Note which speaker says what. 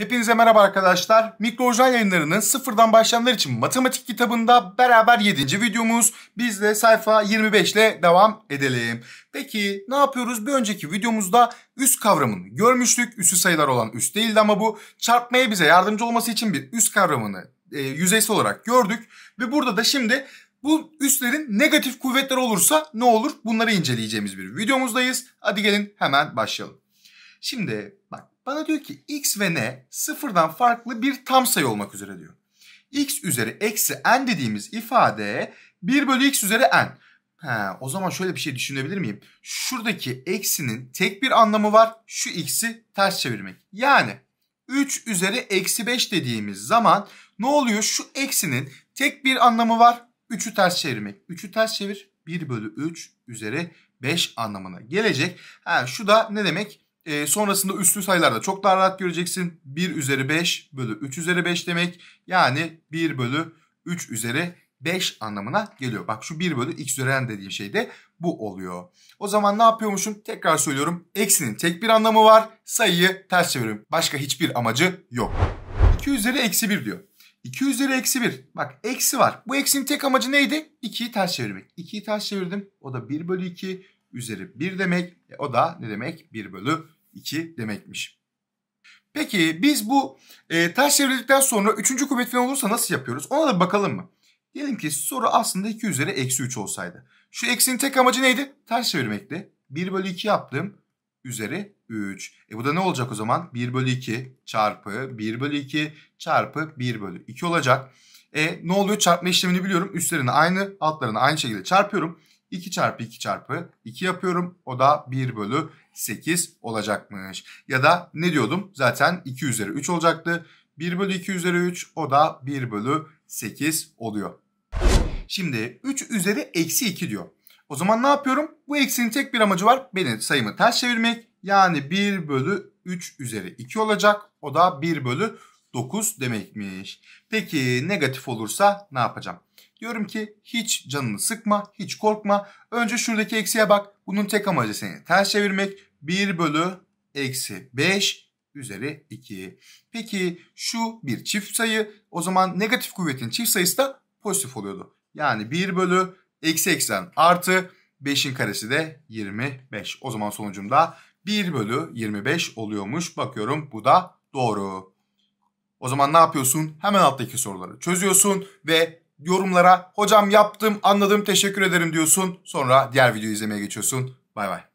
Speaker 1: Hepinize merhaba arkadaşlar. Mikroojinal yayınlarının sıfırdan başlayanlar için matematik kitabında beraber 7. videomuz. Biz de sayfa 25 ile devam edelim. Peki ne yapıyoruz? Bir önceki videomuzda üst kavramını görmüştük. Üstü sayılar olan üst değildi ama bu çarpmaya bize yardımcı olması için bir üst kavramını e, yüzeysel olarak gördük. Ve burada da şimdi bu üstlerin negatif kuvvetleri olursa ne olur? Bunları inceleyeceğimiz bir videomuzdayız. Hadi gelin hemen başlayalım. Şimdi bak bana diyor ki x ve n sıfırdan farklı bir tam sayı olmak üzere diyor. x üzeri eksi n dediğimiz ifade 1 bölü x üzeri n. He, o zaman şöyle bir şey düşünebilir miyim? Şuradaki eksinin tek bir anlamı var. Şu x'i ters çevirmek. Yani 3 üzeri eksi 5 dediğimiz zaman ne oluyor? Şu eksinin tek bir anlamı var. 3'ü ters çevirmek. 3'ü ters çevir. 1 bölü 3 üzeri 5 anlamına gelecek. Ha, şu da ne demek? E, sonrasında üstü sayılarda çok daha rahat göreceksin. 1 üzeri 5 bölü 3 üzeri 5 demek. Yani 1 bölü 3 üzeri 5 anlamına geliyor. Bak şu 1 bölü x üzeri n dediğin şey de bu oluyor. O zaman ne yapıyormuşum? Tekrar söylüyorum. Eksinin tek bir anlamı var. Sayıyı ters çeviriyorum. Başka hiçbir amacı yok. 2 üzeri eksi 1 diyor. 2 üzeri eksi 1. Bak eksi var. Bu eksinin tek amacı neydi? 2'yi ters çevirmek. 2'yi ters çevirdim. O da 1 bölü 2 üzeri 1 demek. E, o da ne demek? 1 bölü 2 demekmiş. Peki biz bu e, ters çevirdikten sonra 3. kuvvet falan olursa nasıl yapıyoruz? Ona da bakalım mı? Diyelim ki soru aslında 2 üzeri eksi 3 olsaydı. Şu eksinin tek amacı neydi? Ters çevirmekti. 1 bölü 2 yaptım. Üzeri 3. E bu da ne olacak o zaman? 1 bölü 2 çarpı 1 bölü 2 çarpı 1 bölü 2 olacak. E ne oluyor? Çarpma işlemini biliyorum. Üstlerini aynı, altlarını aynı şekilde çarpıyorum. 2 çarpı 2 çarpı 2 yapıyorum. O da 1 bölü 8 olacakmış. Ya da ne diyordum? Zaten 2 üzeri 3 olacaktı. 1 bölü 2 üzeri 3 o da 1 bölü 8 oluyor. Şimdi 3 üzeri eksi 2 diyor. O zaman ne yapıyorum? Bu eksinin tek bir amacı var. Beni sayımı ters çevirmek. Yani 1 bölü 3 üzeri 2 olacak. O da 1 bölü 9 demekmiş. Peki negatif olursa ne yapacağım? Diyorum ki hiç canını sıkma, hiç korkma. Önce şuradaki eksiye bak. Bunun tek amacı seni ters çevirmek. 1 bölü eksi 5 üzeri 2. Peki şu bir çift sayı. O zaman negatif kuvvetin çift sayısı da pozitif oluyordu. Yani 1 bölü eksi eksen artı 5'in karesi de 25. O zaman sonucum da 1 bölü 25 oluyormuş. Bakıyorum bu da doğru. O zaman ne yapıyorsun? Hemen alttaki soruları çözüyorsun ve yorumlara hocam yaptım anladım teşekkür ederim diyorsun. Sonra diğer videoyu izlemeye geçiyorsun. Bay bay.